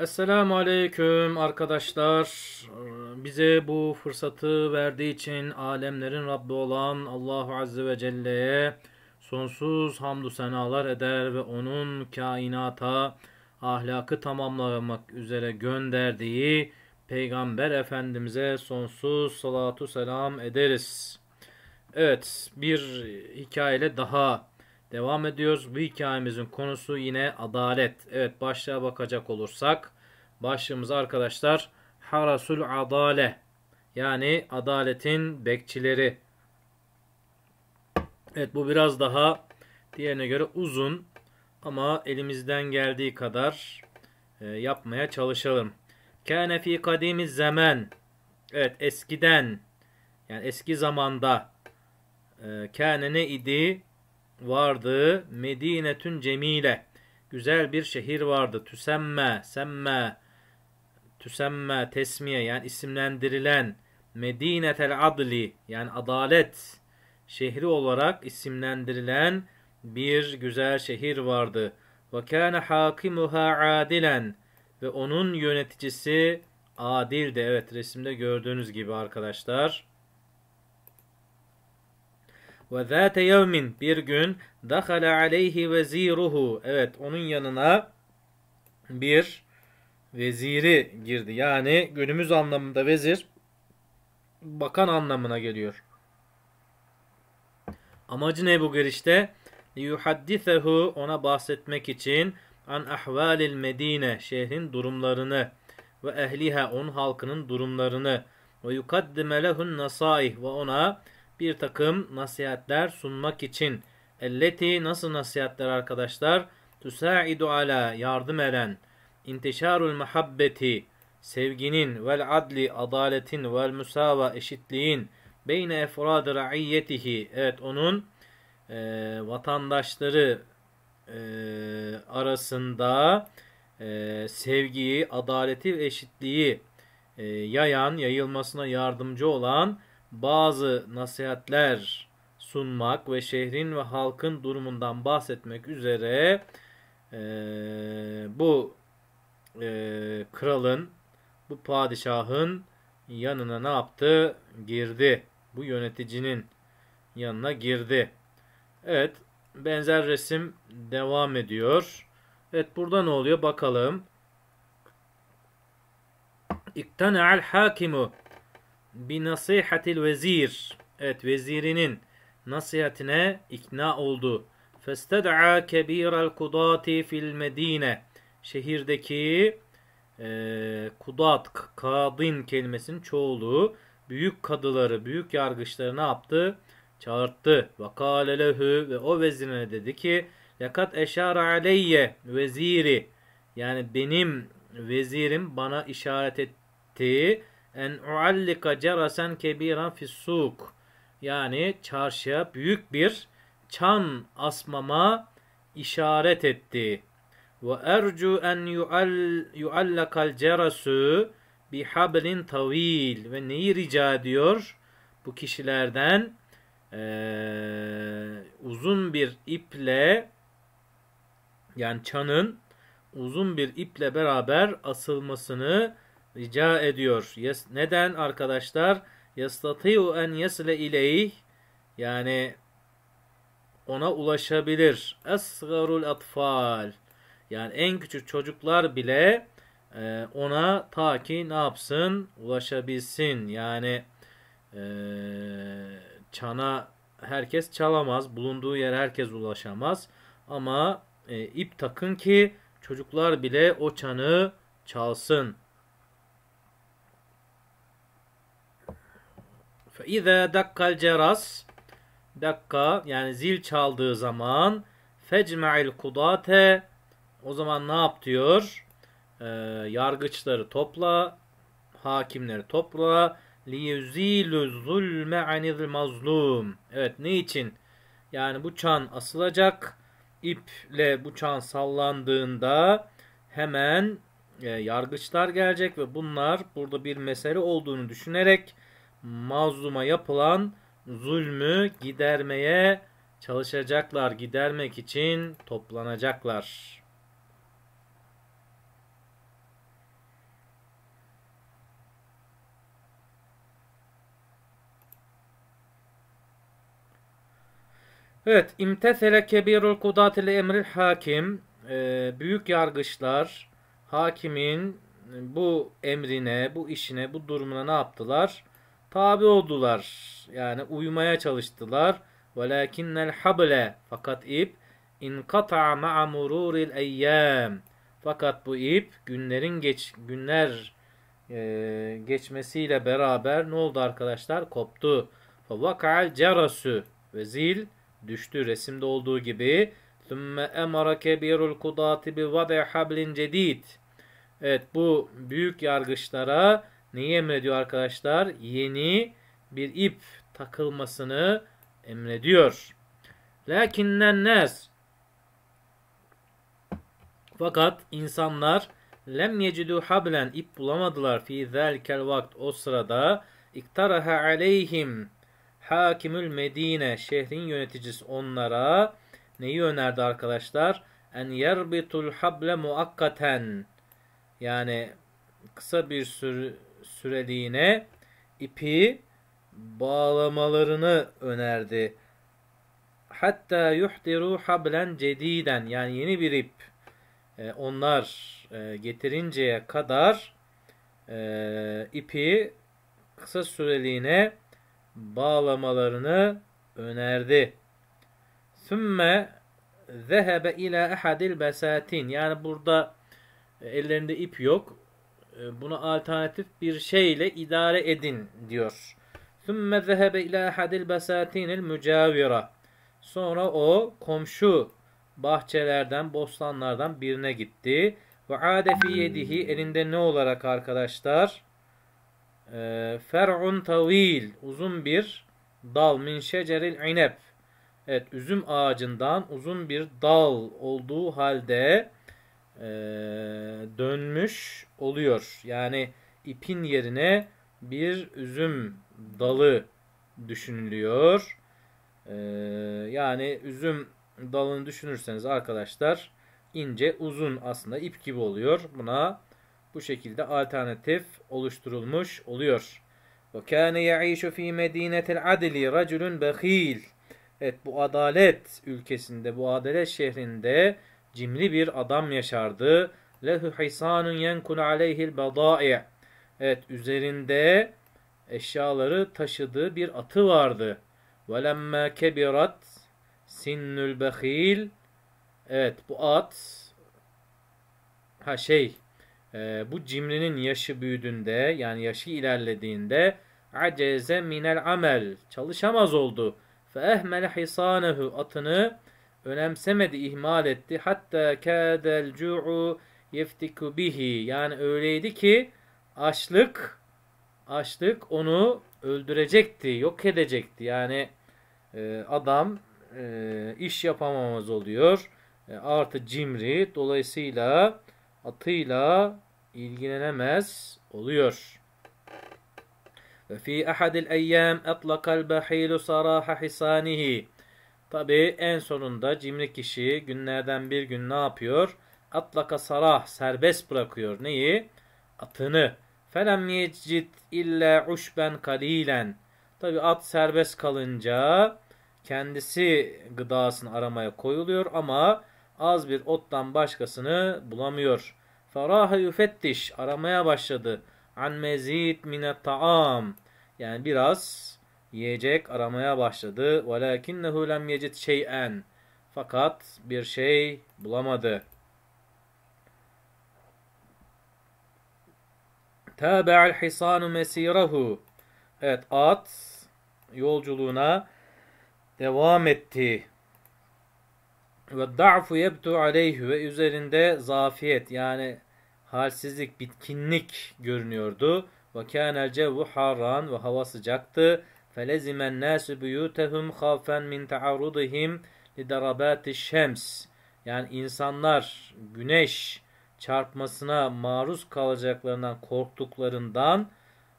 Esselamu Aleyküm arkadaşlar. Ee, bize bu fırsatı verdiği için alemlerin Rabbi olan Allahu Azze ve Celle'ye sonsuz hamdü senalar eder ve onun kainata ahlakı tamamlamak üzere gönderdiği Peygamber Efendimiz'e sonsuz salatu selam ederiz. Evet bir hikayeyle daha Devam ediyoruz. Bu hikayemizin konusu yine adalet. Evet başlığa bakacak olursak başlığımız arkadaşlar Harasul Adale yani adaletin bekçileri. Evet bu biraz daha diğerine göre uzun ama elimizden geldiği kadar e, yapmaya çalışalım. Kâne fî kadîmiz zemen. Evet eskiden yani eski zamanda e, kâne ne idi? vardı. Medinetün cemile. Güzel bir şehir vardı. Tüsemme, semme, tüsemme, tesmiye yani isimlendirilen Medinetel Adli yani adalet şehri olarak isimlendirilen bir güzel şehir vardı. Ve kâne hakimuha adilen ve onun yöneticisi adildi. Evet resimde gördüğünüz gibi arkadaşlar. Ve zâte yevmin bir gün dakhala aleyhi veziruhu. Evet onun yanına bir veziri girdi. Yani günümüz anlamında vezir bakan anlamına geliyor. Amacı ne bu girişte? Yuhaddisehu ona bahsetmek için an ahvalil medine şehrin durumlarını ve ehliha onun halkının durumlarını ve yukaddime lehun nasaih ve ona bir takım nasihatler sunmak için. Elleti nasıl nasihatler arkadaşlar? Tusaidu ala yardım eden. İntişarul muhabbeti sevginin vel adli adaletin vel musava eşitliğin beyne efradı ra'iyyetihi evet onun e, vatandaşları e, arasında e, sevgiyi, adaleti ve eşitliği e, yayan, yayılmasına yardımcı olan bazı nasihatler sunmak ve şehrin ve halkın durumundan bahsetmek üzere e, bu e, kralın, bu padişahın yanına ne yaptı? Girdi. Bu yöneticinin yanına girdi. Evet, benzer resim devam ediyor. Evet, burada ne oluyor? Bakalım. İktane'al hakimu bi nasihatil vezir. Evet vezirinin nasihatine ikna oldu. Fested'a kebiral kudati fil medine. Şehirdeki e, kudat, kadın kelimesinin çoğulu büyük kadıları, büyük yargıçları ne yaptı? Çağırttı. Ve lehü ve o vezirine dedi ki Yakat eşar aleyye veziri yani benim vezirim bana işaret etti en uallika cerasen kebiran fissuk. Yani çarşıya büyük bir çan asmama işaret etti. Ve ercu en yuallakal ceresu bi hablin tavil. Ve neyi rica ediyor? Bu kişilerden e, uzun bir iple yani çanın uzun bir iple beraber asılmasını rica ediyor. Yes, neden arkadaşlar? Yastatiu en yesle ileyh yani ona ulaşabilir. Esgarul atfal yani en küçük çocuklar bile e, ona ta ki ne yapsın? Ulaşabilsin. Yani e, çana herkes çalamaz. Bulunduğu yer herkes ulaşamaz. Ama e, ip takın ki çocuklar bile o çanı çalsın. İze dakkal ceras dakika yani zil çaldığı zaman fecme'il kudate o zaman ne yap diyor? Ee, yargıçları topla, hakimleri topla. Liyuzilü zulme anil mazlum. Evet ne için? Yani bu çan asılacak. İple bu çan sallandığında hemen e, yargıçlar gelecek ve bunlar burada bir mesele olduğunu düşünerek mazluma yapılan zulmü gidermeye çalışacaklar. Gidermek için toplanacaklar. Evet, imtesele kebirul kudatil emril hakim. E, büyük yargıçlar hakimin bu emrine, bu işine, bu durumuna ne yaptılar? tabi oldular. Yani uyumaya çalıştılar. Velakinnel hable fakat ip inkata'a ma'a mururil eyyam. Fakat bu ip günlerin geç günler e, geçmesiyle beraber ne oldu arkadaşlar? Koptu. Vaka'al cerasu ve zil düştü resimde olduğu gibi. Sümme emara kebirul kudati bi vade hablin cedid. Evet bu büyük yargıçlara neyi emrediyor arkadaşlar? Yeni bir ip takılmasını emrediyor. Lakinnen nes fakat insanlar lem yecidu hablen ip bulamadılar fi zelkel vakt o sırada iktaraha aleyhim hakimül medine şehrin yöneticisi onlara neyi önerdi arkadaşlar? En yerbitul hable muakkaten yani kısa bir süre süreliğine ipi bağlamalarını önerdi. Hatta yuhdiru hablen cediden yani yeni bir ip e, onlar e, getirinceye kadar e, ipi kısa süreliğine bağlamalarını önerdi. Sümme zehebe ila ahadil besatin yani burada ellerinde ip yok. E, buna alternatif bir şeyle idare edin diyor. ثُمَّ ذَهَبَ اِلَى hadil الْبَسَاتِينِ mücavira Sonra o komşu bahçelerden, bostanlardan birine gitti. Ve ade fi yedihi elinde ne olarak arkadaşlar? Fer'un tavil uzun bir dal min şeceril inep. Evet üzüm ağacından uzun bir dal olduğu halde e, dönmüş oluyor. Yani ipin yerine bir üzüm dalı düşünülüyor. E, yani üzüm dalını düşünürseniz arkadaşlar ince uzun aslında ip gibi oluyor. Buna bu şekilde alternatif oluşturulmuş oluyor. Ve kâne ya'işu fî medinetel adli raculun behîl. Evet bu adalet ülkesinde, bu adalet şehrinde cimri bir adam yaşardı. Lehu hisanun yenkun aleyhil badai. Evet üzerinde eşyaları taşıdığı bir atı vardı. Velemma kebirat sinnul bakhil. Evet bu at ha şey e, bu cimrinin yaşı büyüdüğünde yani yaşı ilerlediğinde aceze minel amel çalışamaz oldu. Fe ehmele hisanehu atını önemsemedi, ihmal etti. Hatta kâdel cu'u yeftiku bihi. Yani öyleydi ki açlık açlık onu öldürecekti, yok edecekti. Yani e, adam e, iş yapamamaz oluyor. E, artı cimri. Dolayısıyla atıyla ilgilenemez oluyor. Ve fi ahadil eyyam atlaqa'l bahilu saraha hisanihi. Tabi en sonunda cimri kişi günlerden bir gün ne yapıyor? Atlaka sarah serbest bırakıyor. Neyi? Atını. Felem yecid illa uşben kalilen. Tabi at serbest kalınca kendisi gıdasını aramaya koyuluyor ama az bir ottan başkasını bulamıyor. Farah yufettiş aramaya başladı. An mezid mine taam. Yani biraz yiyecek aramaya başladı. وَلَاكِنَّهُ لَمْ يَجِدْ شَيْئًا Fakat bir şey bulamadı. تَابَعَ الْحِصَانُ مَس۪يرَهُ Evet at yolculuğuna devam etti. Ve da'fu yebtu aleyhi ve üzerinde zafiyet yani halsizlik, bitkinlik görünüyordu. Ve kânel cevvu haran ve hava sıcaktı. فَلَزِمَ النَّاسُ بُيُوتَهُمْ خَافًا مِنْ تَعَرُضِهِمْ لِدَرَبَاتِ الشَّمْسِ Yani insanlar güneş çarpmasına maruz kalacaklarından korktuklarından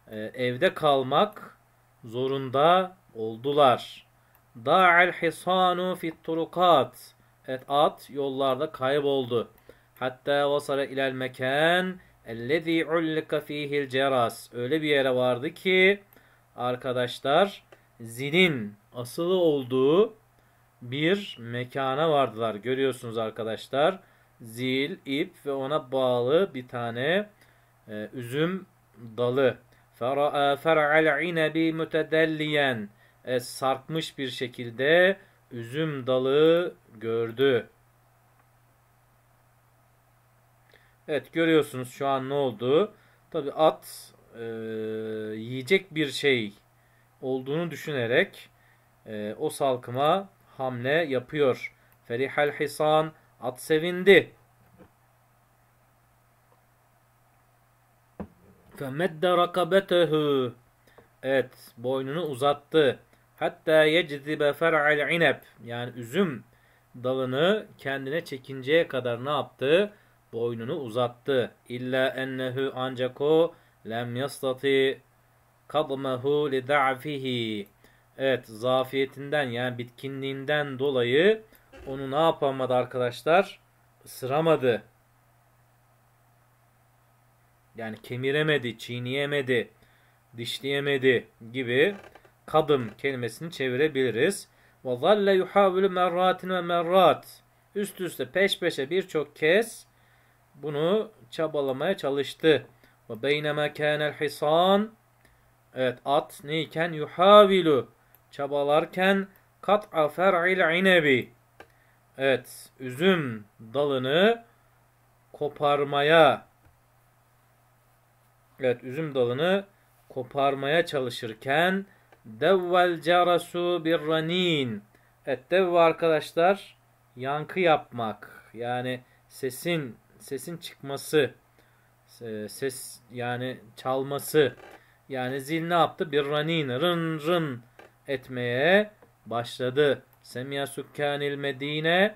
e, evde kalmak zorunda oldular. Da'al hisanu fit turukat. Et at yollarda kayboldu. Hatta vasara ilal mekan ellezî ullika fîhil ceras. Öyle bir yere vardı ki arkadaşlar zilin asılı olduğu bir mekana vardılar. Görüyorsunuz arkadaşlar. Zil, ip ve ona bağlı bir tane e, üzüm dalı. Fer'al e, inebi mütedelliyen. E, sarkmış bir şekilde üzüm dalı gördü. Evet görüyorsunuz şu an ne oldu. Tabi at e, yiyecek bir şey olduğunu düşünerek e, o salkıma hamle yapıyor. Ferihal hisan at sevindi. Femedde rakabetehu. Evet, boynunu uzattı. Hatta yeczibe fer'al inep Yani üzüm dalını kendine çekinceye kadar ne yaptı? Boynunu uzattı. İlla ennehu ancak o lem yastati kadmehu li da'fihi. Evet zafiyetinden yani bitkinliğinden dolayı onu ne yapamadı arkadaşlar? Isıramadı. Yani kemiremedi, çiğneyemedi, dişleyemedi gibi kadım kelimesini çevirebiliriz. Ve zalle yuhavilu merratin ve merrat. Üst üste peş peşe birçok kez bunu çabalamaya çalıştı ve beynema kânel hisan Evet at neyken yuhavilu çabalarken kat'a fer'il inebi Evet üzüm dalını koparmaya Evet üzüm dalını koparmaya çalışırken devvel carasu bir ranin Evet devve arkadaşlar yankı yapmak yani sesin sesin çıkması ee, ses yani çalması. Yani zil ne yaptı? Bir ranin rın rın etmeye başladı. semya sukkanil medine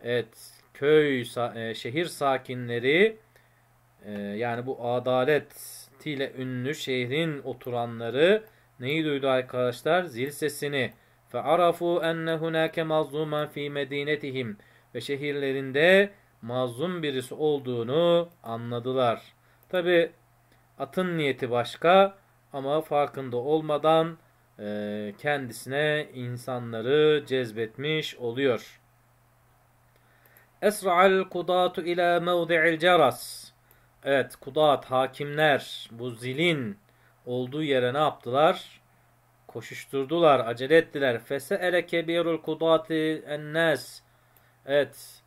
et köy e, şehir sakinleri e, yani bu adaletiyle ünlü şehrin oturanları neyi duydu arkadaşlar? Zil sesini. ve arafu enne hunake mazluman fi medinetihim ve şehirlerinde mazlum birisi olduğunu anladılar. Tabi atın niyeti başka ama farkında olmadan e, kendisine insanları cezbetmiş oluyor. Esra'al kudatu ila mevdi'il ceras. Evet kudat, hakimler bu zilin olduğu yere ne yaptılar? Koşuşturdular, acele ettiler. Fese'ele kebirul kudati ennes. Evet,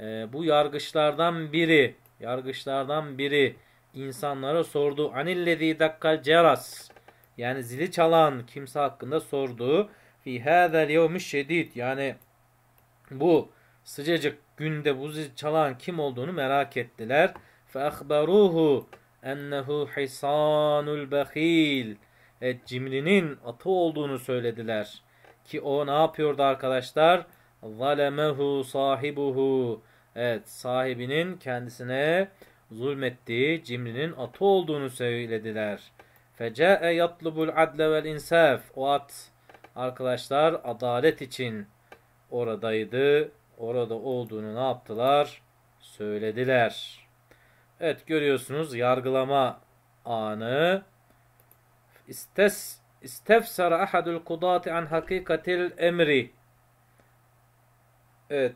e, bu yargıçlardan biri, yargıçlardan biri insanlara sordu. Anillezî dakkal ceras. Yani zili çalan kimse hakkında sordu. Fî hâzel yevmiş şedid. Yani bu sıcacık günde bu zili çalan kim olduğunu merak ettiler. فَاَخْبَرُوهُ ennehu hisanul bakhil Evet cimrinin atı olduğunu söylediler. Ki o ne yapıyordu arkadaşlar? Zalemehu sahibuhu. Evet sahibinin kendisine zulmettiği cimrinin atı olduğunu söylediler. Feca'e yatlubul adle vel insaf. O at arkadaşlar adalet için oradaydı. Orada olduğunu ne yaptılar? Söylediler. Evet görüyorsunuz yargılama anı. İstes, istefsara ahadul kudati an hakikatil emri. Evet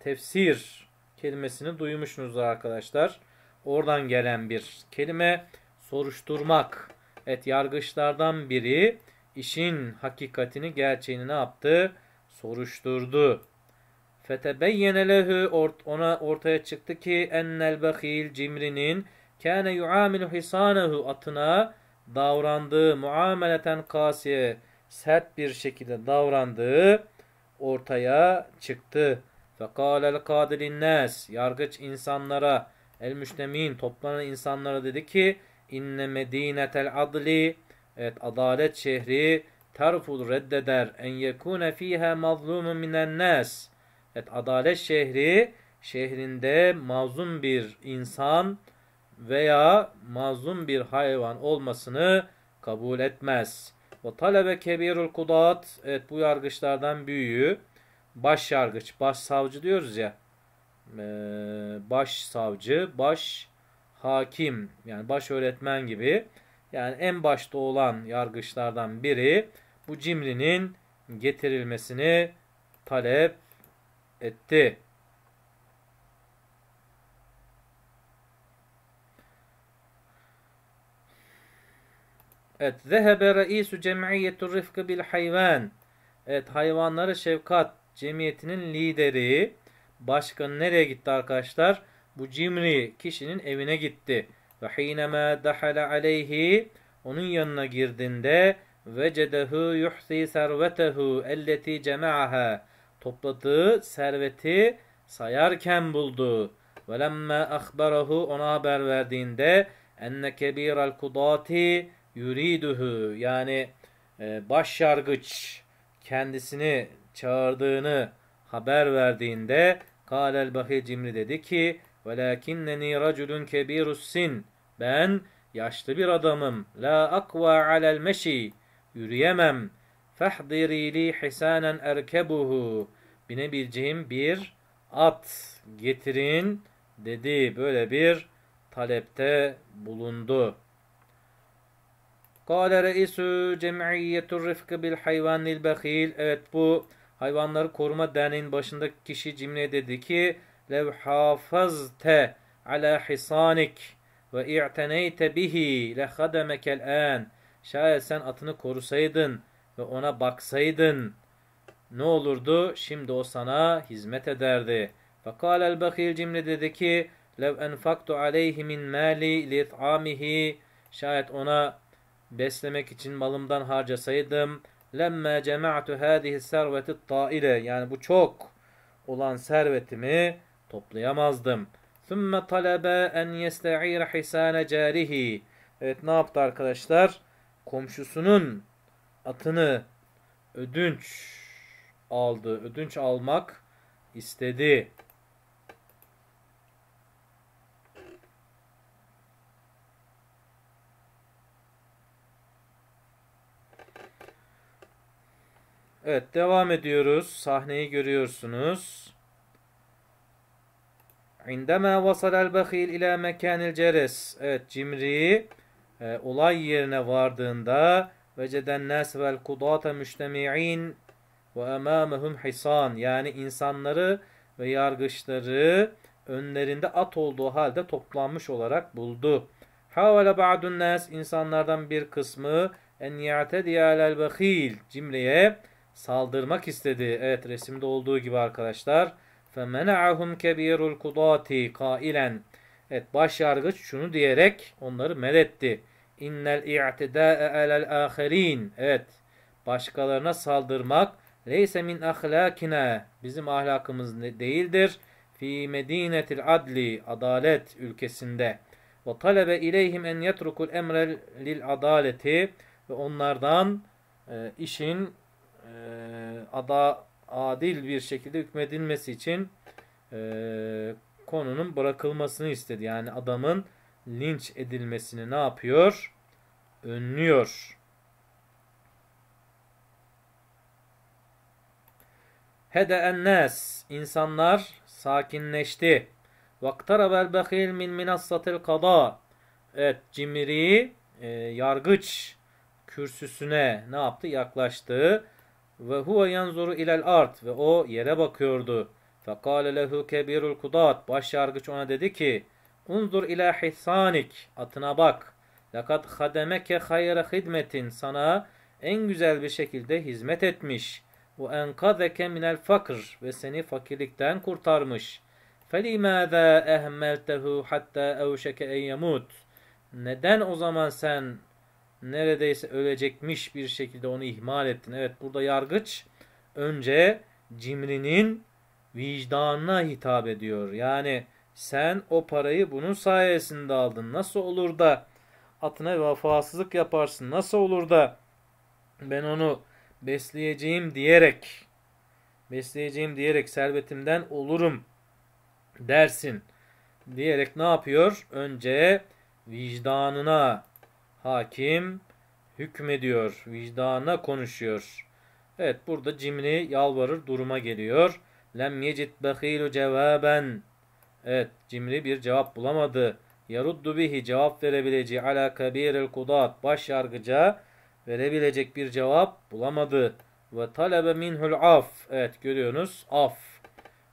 tefsir kelimesini duymuşsunuz arkadaşlar. Oradan gelen bir kelime soruşturmak. Evet yargıçlardan biri işin hakikatini, gerçeğini ne yaptı? Soruşturdu. Fetebeyyene lehu ona ortaya çıktı ki ennel bakil cimrinin kâne yuamilu hisanehu atına davrandığı muameleten kasiye sert bir şekilde davrandığı ortaya çıktı. Fekalel kadilinnes yargıç insanlara El müştemin toplanan insanlara dedi ki inne medinetel adli evet adalet şehri terful reddeder en yekune fiha mazlumun minen nas. Evet adalet şehri şehrinde mazlum bir insan veya mazlum bir hayvan olmasını kabul etmez. Ve talebe kebirul kudat evet bu yargıçlardan büyüğü baş yargıç, baş savcı diyoruz ya. Ee, baş savcı, baş hakim yani baş öğretmen gibi yani en başta olan yargıçlardan biri bu cimrinin getirilmesini talep etti. Evet, zehebe reisu cem'iyyetur rifkı bil hayvan. Evet, hayvanlara şefkat cemiyetinin lideri başkanı nereye gitti arkadaşlar? Bu cimri kişinin evine gitti. Ve hinema dahala aleyhi onun yanına girdiğinde cedehu yuhsi servetehu elleti cema'aha topladığı serveti sayarken buldu. Ve lemme ahbarahu ona haber verdiğinde enne kebiral kudati yuriduhu yani e, baş yargıç kendisini çağırdığını haber verdiğinde Kâlel Bakir Cimri dedi ki وَلَاكِنَّنِي رَجُلٌ كَب۪يرُ sin. Ben yaşlı bir adamım. La akva alel meşi. Yürüyemem. Fahdiri li hisanen erkebuhu. Binebileceğim bir at getirin dedi. Böyle bir talepte bulundu. Kale reisu cem'iyyetur rifkı bil hayvanil bakil. Evet bu Hayvanları Koruma Derneği'nin başındaki kişi cimriye dedi ki lev hafazte ala hisanik ve i'teneyte bihi lehademekel en. Şayet sen atını korusaydın ve ona baksaydın ne olurdu? Şimdi o sana hizmet ederdi. Fakal el bakil cimri dedi ki lev enfaktu aleyhi min mali lit'amihi şayet ona beslemek için malımdan harcasaydım lemme cema'tu hadihi serveti taile yani bu çok olan servetimi toplayamazdım. Thumme talebe en yesta'ira hisane carihi. Evet ne yaptı arkadaşlar? Komşusunun atını ödünç aldı. Ödünç almak istedi. Evet devam ediyoruz. Sahneyi görüyorsunuz. İndeme vasal el bakil ila mekanil ceres. Evet cimri e, olay yerine vardığında veceden nas vel kudata müştemi'in ve emamehum hisan. Yani insanları ve yargıçları önlerinde at olduğu halde toplanmış olarak buldu. Havale ba'dun nas insanlardan bir kısmı en ya'tedi alel bakil cimriye saldırmak istedi. Evet resimde olduğu gibi arkadaşlar. فَمَنَعَهُمْ كَبِيرُ الْقُضَاتِ kailen. Evet baş yargıç şunu diyerek onları medetti. اِنَّ الْاِعْتِدَاءَ عَلَى الْآخَر۪ينَ Evet başkalarına saldırmak leyse min ahlakina bizim ahlakımız değildir. Fi medinetil adli adalet ülkesinde ve talebe ileyhim en yetrukul emre lil adaleti ve onlardan e, işin ee, ada adil bir şekilde hükmedilmesi için e, konunun bırakılmasını istedi. Yani adamın linç edilmesini ne yapıyor? Önlüyor. Hede ennes insanlar sakinleşti. Vaktarabel bakil min minassatil kada. Evet cimri e, yargıç kürsüsüne ne yaptı? Yaklaştı. Ve huve yanzuru ilel art ve o yere bakıyordu. Fekale lehu kebirul kudat. Baş yargıç ona dedi ki Unzur ila hisanik. Atına bak. Lakat hademeke hayra hidmetin. Sana en güzel bir şekilde hizmet etmiş. Ve enkazeke minel fakr. Ve seni fakirlikten kurtarmış. Felimâzâ ehmeltehu hatta evşeke en Neden o zaman sen neredeyse ölecekmiş bir şekilde onu ihmal ettin. Evet burada yargıç önce cimrinin vicdanına hitap ediyor. Yani sen o parayı bunun sayesinde aldın. Nasıl olur da atına vefasızlık yaparsın? Nasıl olur da ben onu besleyeceğim diyerek besleyeceğim diyerek servetimden olurum dersin diyerek ne yapıyor? Önce vicdanına Hakim hükmediyor, vicdana konuşuyor. Evet burada cimri yalvarır duruma geliyor. Lem yecit behilu cevaben. Evet cimri bir cevap bulamadı. Yaruddu bihi cevap verebileceği ala kabiril kudat baş yargıca verebilecek bir cevap bulamadı. Ve talebe minhul af. Evet görüyorsunuz af.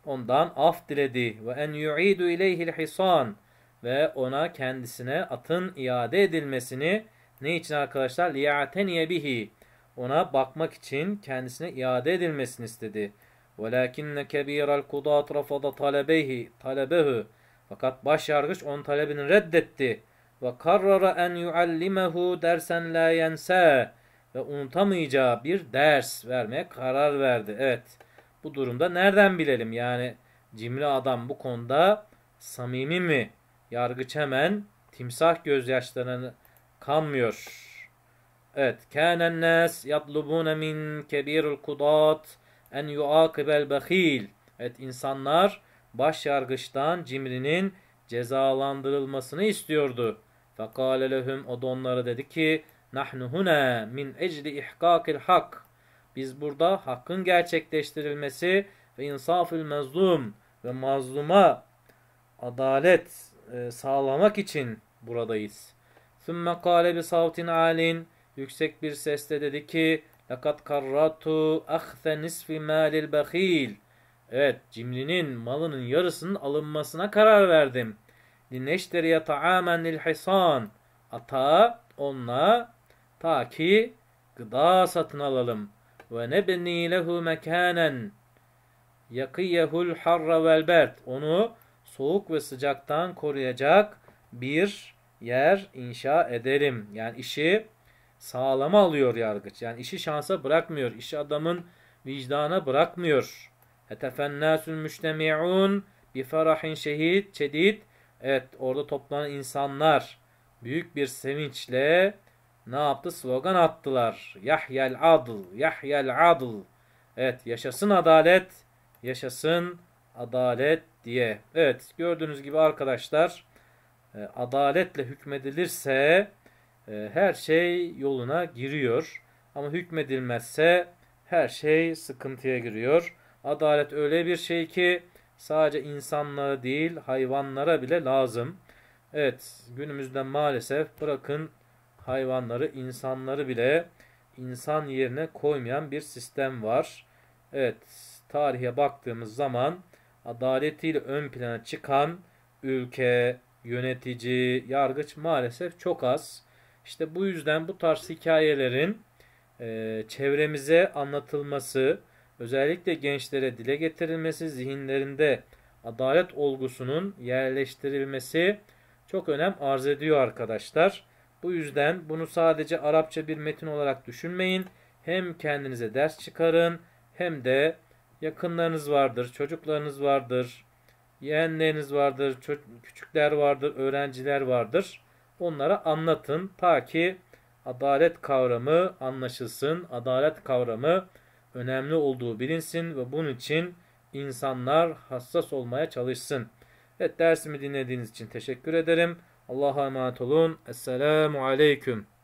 Ondan af diledi. Ve en yu'idu ileyhil hisan ve ona kendisine atın iade edilmesini ne için arkadaşlar? Liya'teniye bihi. Ona bakmak için kendisine iade edilmesini istedi. وَلَاكِنَّ كَب۪يرَ الْقُضَاتْ رَفَضَ طَلَبَيْهِ طَلَبَهُ Fakat baş yargıç onun talebini reddetti. وَقَرَّرَ en يُعَلِّمَهُ dersen la يَنْسَى Ve unutamayacağı bir ders vermeye karar verdi. Evet. Bu durumda nereden bilelim? Yani cimri adam bu konuda samimi mi? Yargıç hemen timsah gözyaşlarını kanmıyor. Evet. Kânen nâs yatlubûne min kebîrul kudat en yuâkibel bakhil. Evet insanlar baş yargıçtan cimrinin cezalandırılmasını istiyordu. Fekâle lehum o da onlara dedi ki nahnu huna min ecli ihkâkil hak. Biz burada hakkın gerçekleştirilmesi ve insafül mazlum ve mazluma adalet e, sağlamak için buradayız. Sümme kâle bi savtin alin. Yüksek bir sesle dedi ki Lakat karratu ahse nisfi malil bakil. Evet cimrinin malının yarısının alınmasına karar verdim. Lineşteriye ta'amen lil hisan. Ata onla, ta ki gıda satın alalım. Ve nebni lehu mekanen yakiyehul harra vel bert. Onu soğuk ve sıcaktan koruyacak bir yer inşa ederim. Yani işi sağlama alıyor yargıç. Yani işi şansa bırakmıyor. İşi adamın vicdana bırakmıyor. Hetefennâsül müştemi'ûn bi ferahin şehit çedid. Evet orada toplanan insanlar büyük bir sevinçle ne yaptı? Slogan attılar. Yahya'l adl, Yahya'l adl. Evet yaşasın adalet, yaşasın adalet diye. Evet gördüğünüz gibi arkadaşlar e, adaletle hükmedilirse e, her şey yoluna giriyor. Ama hükmedilmezse her şey sıkıntıya giriyor. Adalet öyle bir şey ki sadece insanlara değil hayvanlara bile lazım. Evet günümüzde maalesef bırakın hayvanları insanları bile insan yerine koymayan bir sistem var. Evet tarihe baktığımız zaman adaletiyle ön plana çıkan ülke, yönetici, yargıç maalesef çok az. İşte bu yüzden bu tarz hikayelerin e, çevremize anlatılması, özellikle gençlere dile getirilmesi, zihinlerinde adalet olgusunun yerleştirilmesi çok önem arz ediyor arkadaşlar. Bu yüzden bunu sadece Arapça bir metin olarak düşünmeyin. Hem kendinize ders çıkarın hem de yakınlarınız vardır, çocuklarınız vardır, yeğenleriniz vardır, küçükler vardır, öğrenciler vardır. Onlara anlatın ta ki adalet kavramı anlaşılsın, adalet kavramı önemli olduğu bilinsin ve bunun için insanlar hassas olmaya çalışsın. Evet dersimi dinlediğiniz için teşekkür ederim. Allah'a emanet olun. Esselamu Aleyküm.